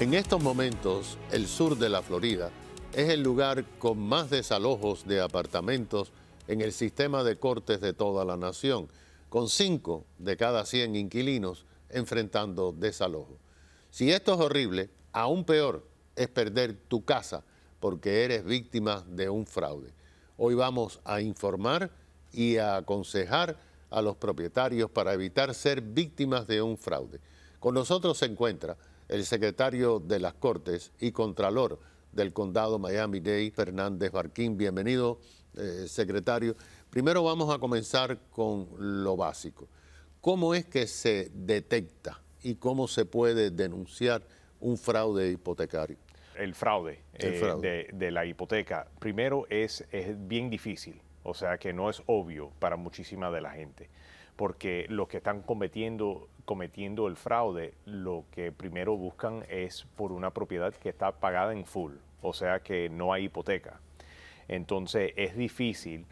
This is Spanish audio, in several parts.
En estos momentos, el sur de la Florida es el lugar con más desalojos de apartamentos en el sistema de cortes de toda la nación, con 5 de cada 100 inquilinos enfrentando desalojo. Si esto es horrible, aún peor es perder tu casa porque eres víctima de un fraude. Hoy vamos a informar y a aconsejar a los propietarios para evitar ser víctimas de un fraude. Con nosotros se encuentra el secretario de las Cortes y Contralor del Condado Miami-Dade, Fernández Barquín. Bienvenido, eh, secretario. Primero vamos a comenzar con lo básico. ¿Cómo es que se detecta y cómo se puede denunciar un fraude hipotecario? El fraude, eh, De, la hipoteca, primero es, es bien difícil, o sea que no es obvio para muchísima de la gente porque los que están cometiendo, el fraude lo que primero buscan es por una propiedad que está pagada en full, o sea que no hay hipoteca. Entonces es difícil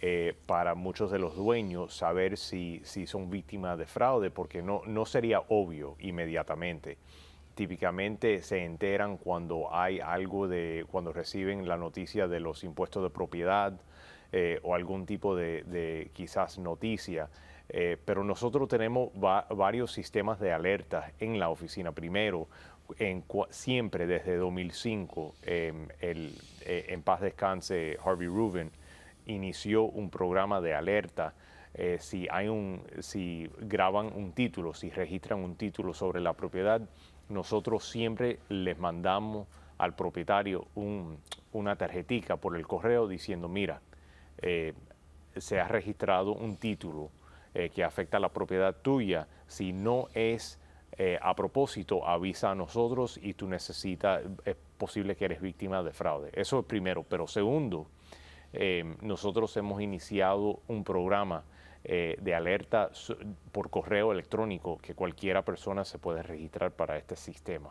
eh, para muchos de los dueños saber si, son víctimas de fraude porque no, sería obvio inmediatamente típicamente se enteran cuando hay algo de, cuando reciben la noticia de los impuestos de propiedad eh, o algún tipo de quizás noticia eh, pero nosotros tenemos varios sistemas de alertas en la oficina. Primero, siempre desde 2005, em, eh, en paz descanse Harvey Rubin inició un programa de alerta. Eh, si, hay un, si graban un título, si registran un título sobre la propiedad, nosotros siempre les mandamos al propietario una tarjetica por el correo diciendo, mira, se ha registrado un título eh, que afecta la propiedad tuya, si no es eh, a propósito, avisa a nosotros y tú necesitas, es posible que eres víctima de fraude. Eso es primero. Pero segundo, eh, nosotros hemos iniciado un programa de alerta por correo electrónico que cualquiera persona se puede registrar para este sistema.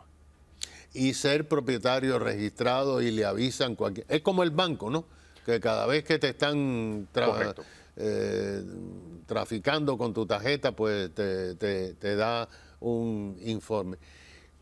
Y ser propietario registrado y le avisan cualquier... Es como el banco, ¿no? Que cada vez que te están... Correcto eh, traficando con tu tarjeta, pues te, da un informe.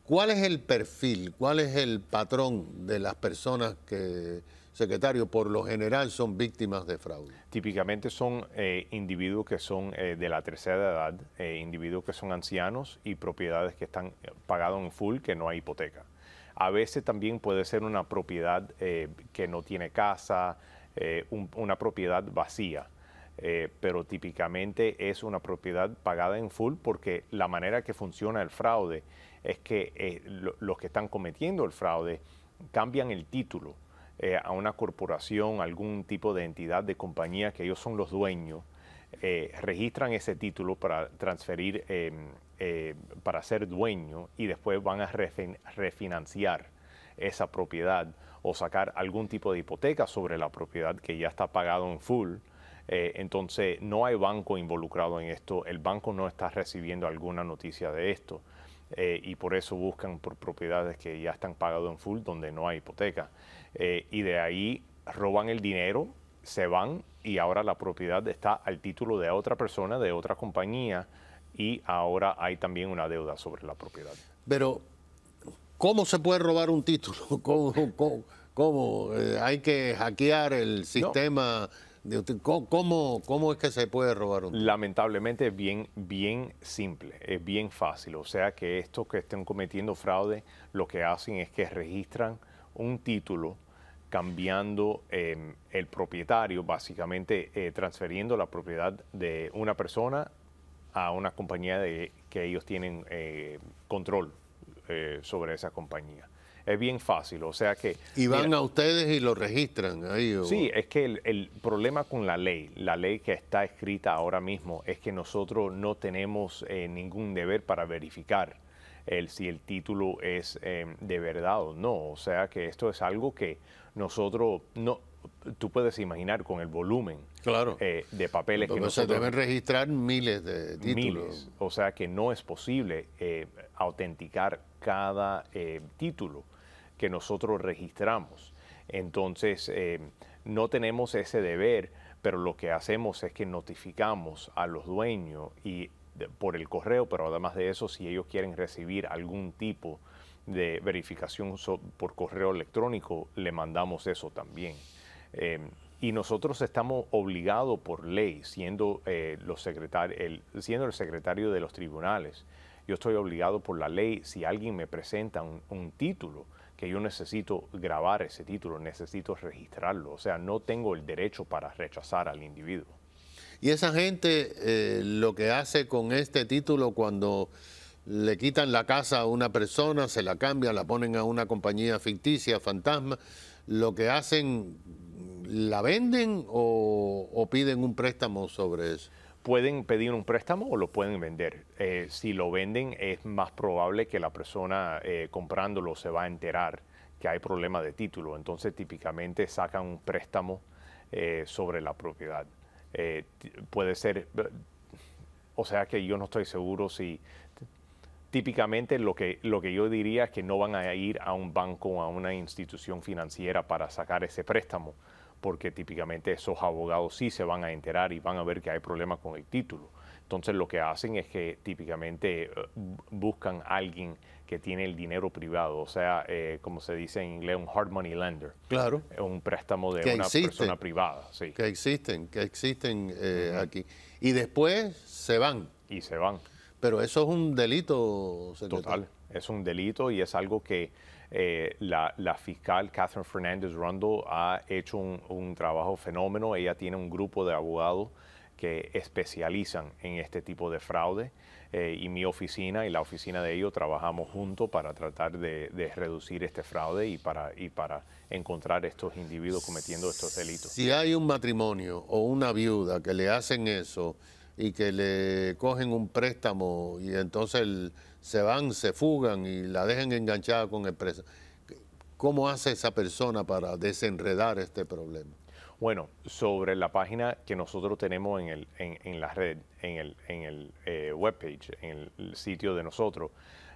¿Cuál es el perfil, cuál es el patrón de las personas que, secretario, por lo general son víctimas de fraude? Típicamente son eh, individuos que son eh, de la tercera edad, eh, individuos que son ancianos y propiedades que están pagados en full, que no hay hipoteca. A veces también puede ser una propiedad que no tiene casa, una propiedad vacía. Eh, pero típicamente es una propiedad pagada en full porque la manera que funciona el fraude es que eh, los que están cometiendo el fraude cambian el título eh, a una corporación, algún tipo de entidad de compañía que ellos son los dueños, registran ese título para transferir, em, para ser dueño y después van a refinanciar esa propiedad o sacar algún tipo de hipoteca sobre la propiedad que ya está pagado en full eh, entonces, no hay banco involucrado en esto, el banco no está recibiendo alguna noticia de esto. Eh, y por eso buscan por propiedades que ya están pagadas en full, donde no hay hipoteca. Eh, y de ahí roban el dinero, se van y ahora la propiedad está al título de otra persona, de otra compañía, y ahora hay también una deuda sobre la propiedad. Pero, ¿cómo se puede robar un título? ¿Cómo, hay que hackear el sistema? ¿Cómo, es que se puede robar un Lamentablemente es bien, bien simple, es bien fácil. O sea que estos que estén cometiendo fraude lo que hacen es que registran un título cambiando em, el propietario, básicamente transferiendo eh, transfiriendo la propiedad de una persona a una compañía de, que ellos tienen eh, control eh, sobre esa compañía es bien fácil. O sea que. Y van a ustedes y lo registran ahí. Sí, es que el, problema con la ley, la ley que está escrita ahora mismo, es que nosotros no tenemos eh, ningún deber para verificar el, si el título es em, de verdad o no. O sea que esto es algo que nosotros no, tú puedes imaginar con el volumen claro. Eh, de papeles que nosotros, se deben registrar miles de títulos. Miles, o sea que no es posible eh, autenticar cada eh, título que nosotros registramos. Entonces, eh, no tenemos ese deber, pero lo que hacemos es que notificamos a los dueños y por el correo, pero además de eso, si ellos quieren recibir algún tipo de verificación por correo electrónico, le mandamos eso también. Em, y nosotros estamos obligados por ley, siendo, eh, los el, siendo el secretario de los tribunales, yo estoy obligado por la ley, si alguien me presenta un título, que yo necesito grabar ese título, necesito registrarlo, o sea, no tengo el derecho para rechazar al individuo. Y esa gente eh, lo que hace con este título cuando le quitan la casa a una persona, se la cambian, la ponen a una compañía ficticia, fantasma, lo que hacen, ¿la venden o piden un préstamo sobre eso? pueden pedir un préstamo o lo pueden vender. Eh, si lo venden es más probable que la persona eh, comprándolo se va a enterar que hay problema de título. Entonces típicamente sacan un préstamo eh, sobre la propiedad. puede ser, o sea que yo no estoy seguro si... Típicamente lo que, lo que yo diría es que no van a ir a un banco o a una institución financiera para sacar ese préstamo porque típicamente esos abogados sí se van a enterar y van a ver que hay problemas con el título. Entonces lo que hacen es que típicamente eh, buscan a alguien que tiene el dinero privado, o sea, eh, como se dice en inglés, un hard money lender. Claro. Un préstamo de una persona privada, sí. Que existen, que existen eh, aquí. Y después se van. Y se van. Pero eso es un delito, secretario. Total, es un delito y es algo que eh, la, fiscal Catherine Fernández Rondo ha hecho un, trabajo fenómeno. Ella tiene un grupo de abogados que especializan en este tipo de fraude eh, y mi oficina y la oficina de ellos trabajamos juntos para tratar de, reducir este fraude y para, y para encontrar estos individuos cometiendo estos delitos. Si hay un matrimonio o una viuda que le hacen eso, y que le cogen un préstamo y entonces se van, se fugan y la dejan enganchada con el préstamo. ¿Cómo hace esa persona para desenredar este problema? Bueno, sobre la página que nosotros tenemos en, el, en, la red, en el, en el eh, webpage, en el sitio de nosotros,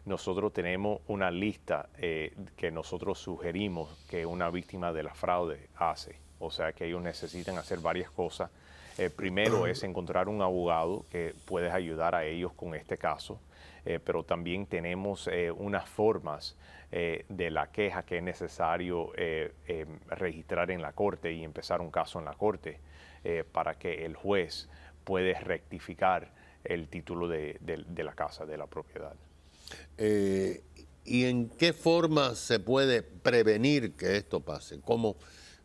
nosotros tenemos una lista eh, que nosotros sugerimos que una víctima de la fraude hace. O sea que ellos necesitan hacer varias cosas eh, primero es encontrar un abogado que puedes ayudar a ellos con este caso, eh, pero también tenemos eh, unas formas de la queja que es necesario registrar en la corte y empezar un caso en la corte para que el juez puede rectificar el título de, la casa, de la propiedad. ¿Y en qué forma se puede prevenir que esto pase? ¿Cómo,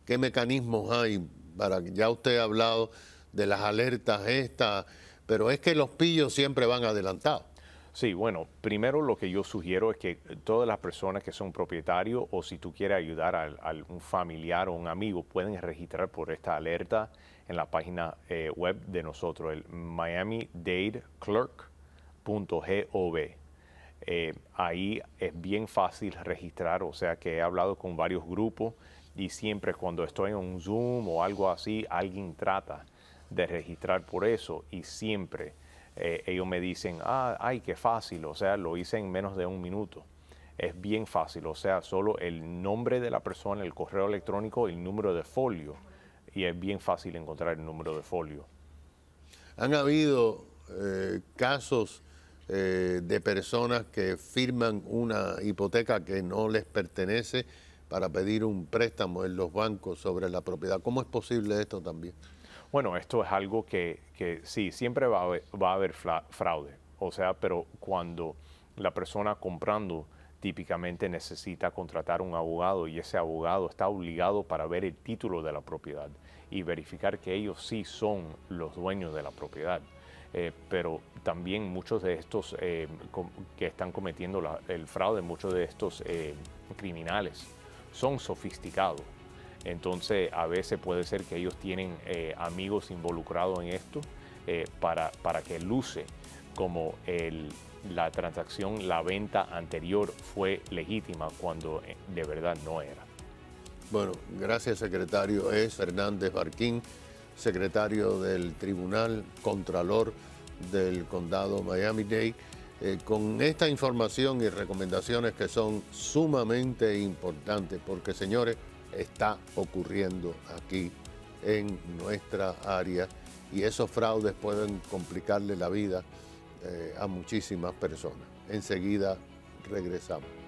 ¿Qué mecanismos hay para ya usted ha hablado de las alertas estas, pero es que los pillos siempre van adelantados. Sí, bueno, primero lo que yo sugiero es que todas las personas que son propietarios o si tú quieres ayudar a, algún familiar o un amigo pueden registrar por esta alerta en la página eh, web de nosotros, el miamidadeclerk.gov. Eh, ahí es bien fácil registrar, o sea que he hablado con varios grupos y siempre cuando estoy en un Zoom o algo así, alguien trata de registrar por eso y siempre eh, ellos me dicen, ah, ay, qué fácil, o sea, lo hice en menos de un minuto. Es bien fácil, o sea, solo el nombre de la persona, el correo electrónico, el número de folio, y es bien fácil encontrar el número de folio. Han habido eh, casos eh, de personas que firman una hipoteca que no les pertenece para pedir un préstamo en los bancos sobre la propiedad. ¿Cómo es posible esto también? Bueno, esto es algo que, sí, siempre va a haber, fraude. O sea, pero cuando la persona comprando típicamente necesita contratar un abogado y ese abogado está obligado para ver el título de la propiedad y verificar que ellos sí son los dueños de la propiedad. Eh, pero también muchos de estos eh, que están cometiendo el fraude, muchos de estos eh, criminales son sofisticados entonces, a veces puede ser que ellos tienen eh, amigos involucrados en esto eh, para, para que luce como la transacción, la venta anterior fue legítima cuando eh, de verdad no era. Bueno, gracias secretario. Es Fernández Barquín, secretario del Tribunal Contralor del Condado Miami-Dade. con esta información y recomendaciones que son sumamente importantes, porque señores, está ocurriendo aquí en nuestra área y esos fraudes pueden complicarle la vida eh, a muchísimas personas. Enseguida regresamos.